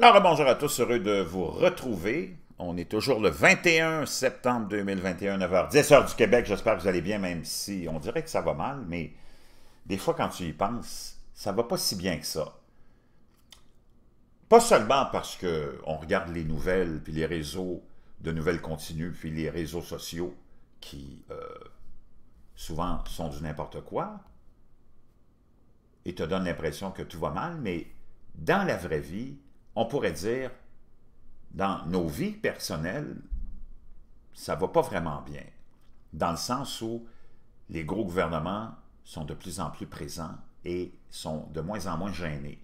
Alors, bonjour à tous, heureux de vous retrouver. On est toujours le 21 septembre 2021, 9h, 10 du Québec. J'espère que vous allez bien, même si on dirait que ça va mal, mais des fois, quand tu y penses, ça va pas si bien que ça. Pas seulement parce qu'on regarde les nouvelles, puis les réseaux de nouvelles continues, puis les réseaux sociaux qui, euh, souvent, sont du n'importe quoi, et te donnent l'impression que tout va mal, mais dans la vraie vie, on pourrait dire, dans nos vies personnelles, ça ne va pas vraiment bien, dans le sens où les gros gouvernements sont de plus en plus présents et sont de moins en moins gênés.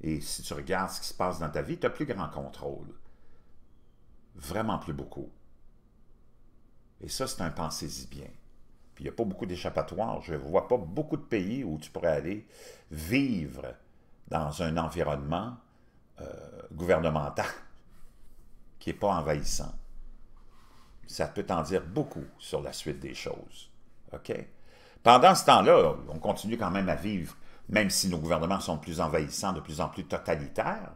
Et si tu regardes ce qui se passe dans ta vie, tu n'as plus grand contrôle. Vraiment plus beaucoup. Et ça, c'est un pensez-y bien. Puis il n'y a pas beaucoup d'échappatoires. Je ne vois pas beaucoup de pays où tu pourrais aller vivre dans un environnement euh, gouvernemental qui n'est pas envahissant. Ça peut en dire beaucoup sur la suite des choses. OK? Pendant ce temps-là, on continue quand même à vivre, même si nos gouvernements sont plus envahissants, de plus en plus totalitaires.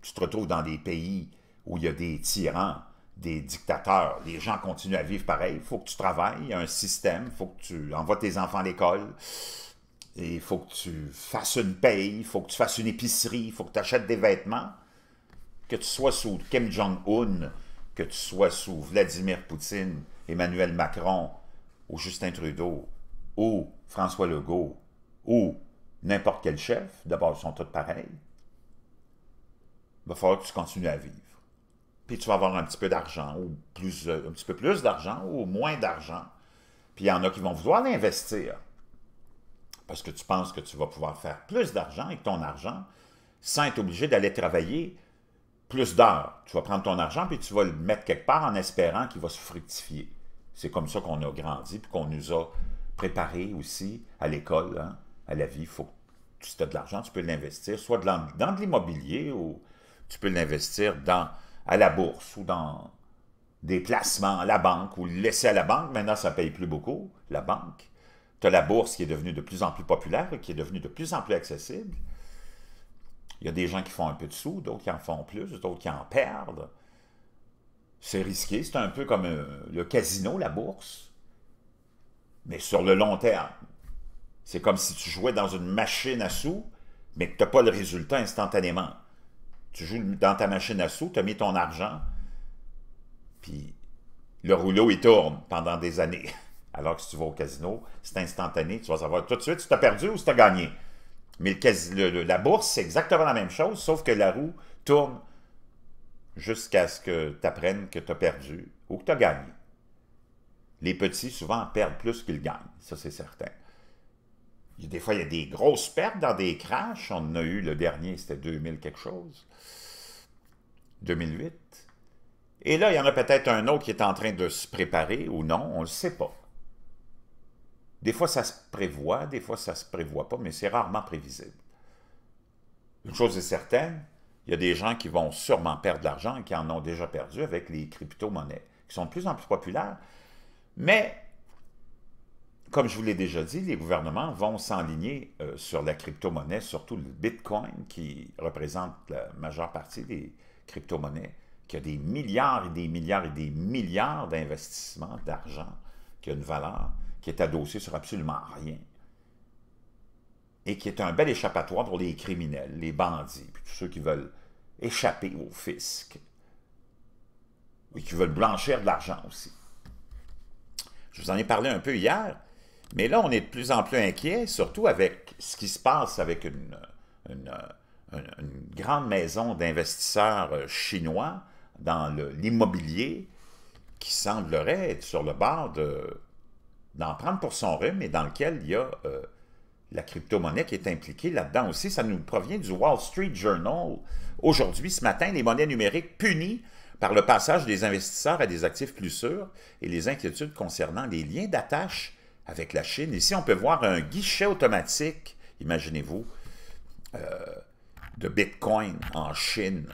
Tu te retrouves dans des pays où il y a des tyrans, des dictateurs. Les gens continuent à vivre pareil. Il faut que tu travailles, il y a un système, il faut que tu envoies tes enfants à l'école. Et il faut que tu fasses une paye, il faut que tu fasses une épicerie, il faut que tu achètes des vêtements. Que tu sois sous Kim Jong-un, que tu sois sous Vladimir Poutine, Emmanuel Macron, ou Justin Trudeau, ou François Legault, ou n'importe quel chef, d'abord ils sont tous pareils, il va falloir que tu continues à vivre. Puis tu vas avoir un petit peu d'argent, ou plus, euh, un petit peu plus d'argent, ou moins d'argent. Puis il y en a qui vont vouloir l'investir parce que tu penses que tu vas pouvoir faire plus d'argent avec ton argent sans être obligé d'aller travailler plus d'heures. Tu vas prendre ton argent puis tu vas le mettre quelque part en espérant qu'il va se fructifier. C'est comme ça qu'on a grandi et qu'on nous a préparés aussi à l'école, hein, à la vie. Faut, si tu as de l'argent, tu peux l'investir soit dans de l'immobilier ou tu peux l'investir dans à la bourse ou dans des placements à la banque ou le laisser à la banque. Maintenant, ça ne paye plus beaucoup, la banque. Tu as la bourse qui est devenue de plus en plus populaire, qui est devenue de plus en plus accessible. Il y a des gens qui font un peu de sous, d'autres qui en font plus, d'autres qui en perdent. C'est risqué, c'est un peu comme euh, le casino, la bourse, mais sur le long terme. C'est comme si tu jouais dans une machine à sous, mais que tu n'as pas le résultat instantanément. Tu joues dans ta machine à sous, tu as mis ton argent, puis le rouleau, il tourne pendant des années. Alors que si tu vas au casino, c'est instantané, tu vas savoir tout de suite si tu as perdu ou si tu as gagné. Mais la bourse, c'est exactement la même chose, sauf que la roue tourne jusqu'à ce que tu apprennes que tu as perdu ou que tu as gagné. Les petits, souvent, perdent plus qu'ils gagnent, ça c'est certain. Des fois, il y a des grosses pertes dans des crashs. On en a eu le dernier, c'était 2000 quelque chose, 2008. Et là, il y en a peut-être un autre qui est en train de se préparer ou non, on ne le sait pas. Des fois, ça se prévoit, des fois, ça ne se prévoit pas, mais c'est rarement prévisible. Une chose est certaine, il y a des gens qui vont sûrement perdre de l'argent et qui en ont déjà perdu avec les crypto-monnaies, qui sont de plus en plus populaires. Mais, comme je vous l'ai déjà dit, les gouvernements vont s'enligner euh, sur la crypto-monnaie, surtout le Bitcoin, qui représente la majeure partie des crypto-monnaies, qui a des milliards et des milliards et des milliards d'investissements d'argent, qui a une valeur qui est adossé sur absolument rien et qui est un bel échappatoire pour les criminels, les bandits, puis tous ceux qui veulent échapper au fisc et qui veulent blanchir de l'argent aussi. Je vous en ai parlé un peu hier, mais là, on est de plus en plus inquiet, surtout avec ce qui se passe avec une, une grande maison d'investisseurs euh, chinois dans l'immobilier qui semblerait être sur le bord de d'en prendre pour son rhume et dans lequel il y a euh, la crypto-monnaie qui est impliquée là-dedans aussi. Ça nous provient du Wall Street Journal. Aujourd'hui, ce matin, les monnaies numériques punies par le passage des investisseurs à des actifs plus sûrs et les inquiétudes concernant les liens d'attache avec la Chine. Ici, on peut voir un guichet automatique, imaginez-vous, euh, de Bitcoin en Chine.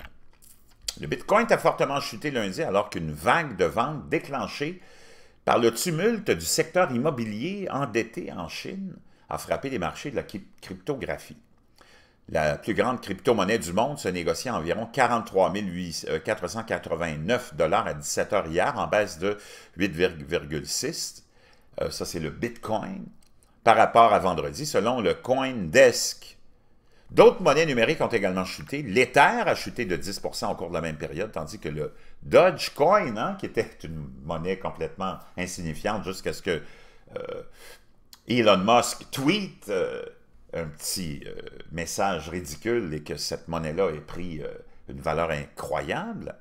Le Bitcoin a fortement chuté lundi alors qu'une vague de ventes déclenchée par le tumulte du secteur immobilier endetté en Chine a frappé les marchés de la cryptographie. La plus grande crypto-monnaie du monde se négociait à environ 43 489 euh, dollars à 17 heures hier, en baisse de 8,6. Euh, ça, c'est le Bitcoin. Par rapport à vendredi, selon le CoinDesk, D'autres monnaies numériques ont également chuté. L'Ether a chuté de 10 au cours de la même période, tandis que le Dogecoin, hein, qui était une monnaie complètement insignifiante jusqu'à ce que euh, Elon Musk tweet euh, un petit euh, message ridicule et que cette monnaie-là ait pris une valeur incroyable,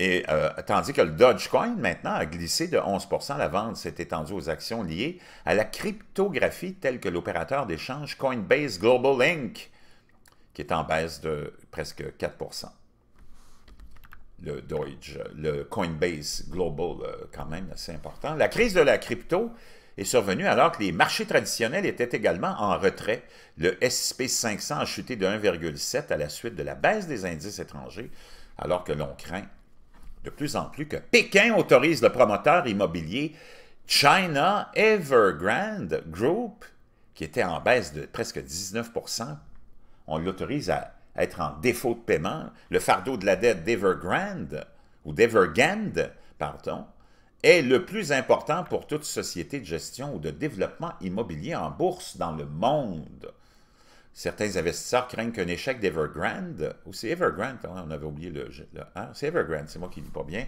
et euh, tandis que le Dogecoin, maintenant, a glissé de 11 La vente s'est étendue aux actions liées à la cryptographie telle que l'opérateur d'échange Coinbase Global Inc., qui est en baisse de presque 4 le Doge, le Coinbase Global, euh, quand même assez important. La crise de la crypto est survenue alors que les marchés traditionnels étaient également en retrait. Le SP500 a chuté de 1,7 à la suite de la baisse des indices étrangers, alors que l'on craint de plus en plus que Pékin autorise le promoteur immobilier China Evergrande Group, qui était en baisse de presque 19 on l'autorise à être en défaut de paiement. Le fardeau de la dette d'Evergrande, ou pardon, est le plus important pour toute société de gestion ou de développement immobilier en bourse dans le monde. Certains investisseurs craignent qu'un échec d'Evergrande, ou c'est Evergrande, ah, on avait oublié le, c'est c'est moi qui ne lis pas bien,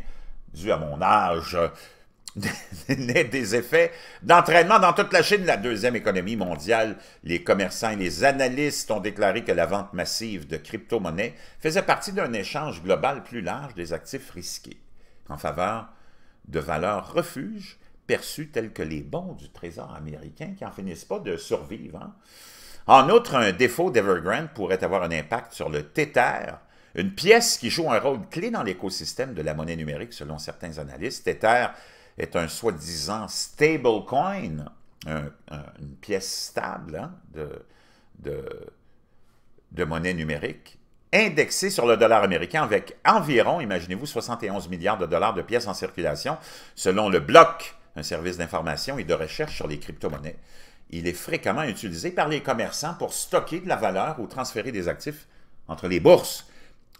dû à mon âge, n'ait des effets d'entraînement dans toute la Chine, la deuxième économie mondiale. Les commerçants et les analystes ont déclaré que la vente massive de crypto-monnaies faisait partie d'un échange global plus large des actifs risqués en faveur de valeurs refuges perçues telles que les bons du Trésor américain qui n'en finissent pas de survivre. Hein. En outre, un défaut d'Evergrande pourrait avoir un impact sur le Tether, une pièce qui joue un rôle clé dans l'écosystème de la monnaie numérique, selon certains analystes. Tether est un soi-disant stablecoin, coin, une pièce stable hein, de, monnaie numérique, indexée sur le dollar américain avec environ, imaginez-vous, 71 milliards de dollars de pièces en circulation, selon le Bloc, un service d'information et de recherche sur les crypto-monnaies il est fréquemment utilisé par les commerçants pour stocker de la valeur ou transférer des actifs entre les bourses.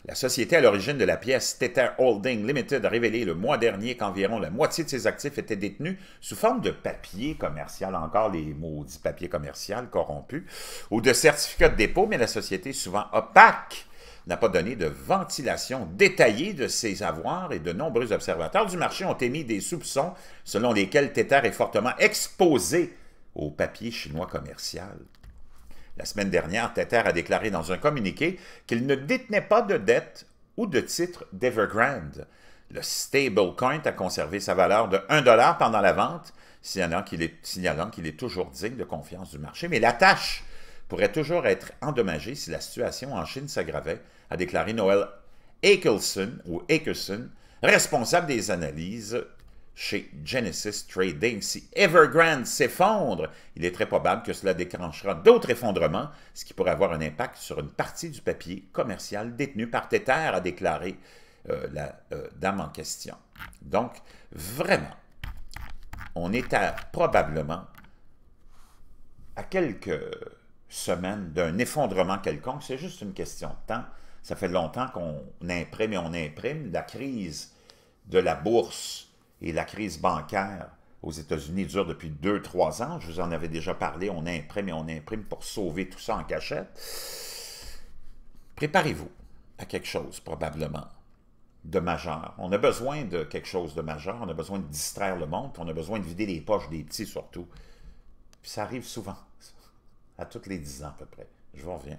La société à l'origine de la pièce Tether Holding Limited a révélé le mois dernier qu'environ la moitié de ses actifs étaient détenus sous forme de papier commercial, encore les maudits papiers commercial corrompus, ou de certificats de dépôt, mais la société, souvent opaque, n'a pas donné de ventilation détaillée de ses avoirs et de nombreux observateurs du marché ont émis des soupçons selon lesquels Tether est fortement exposé au papier chinois commercial. La semaine dernière, Tether a déclaré dans un communiqué qu'il ne détenait pas de dette ou de titre d'Evergrande. Le stablecoin a conservé sa valeur de 1$ pendant la vente, signalant qu'il est, est toujours digne de confiance du marché, mais la tâche pourrait toujours être endommagée si la situation en Chine s'aggravait, a déclaré Noël Akelson ou responsable des analyses chez Genesis Trading. Si Evergrande s'effondre, il est très probable que cela déclenchera d'autres effondrements, ce qui pourrait avoir un impact sur une partie du papier commercial détenu par Tether, a déclaré euh, la euh, dame en question. Donc, vraiment, on est à, probablement à quelques semaines d'un effondrement quelconque. C'est juste une question de temps. Ça fait longtemps qu'on imprime et on imprime. La crise de la bourse et la crise bancaire aux États-Unis dure depuis 2-3 ans. Je vous en avais déjà parlé, on imprime et on imprime pour sauver tout ça en cachette. Préparez-vous à quelque chose, probablement, de majeur. On a besoin de quelque chose de majeur, on a besoin de distraire le monde, on a besoin de vider les poches des petits surtout. Puis ça arrive souvent, à toutes les 10 ans à peu près. Je vous reviens.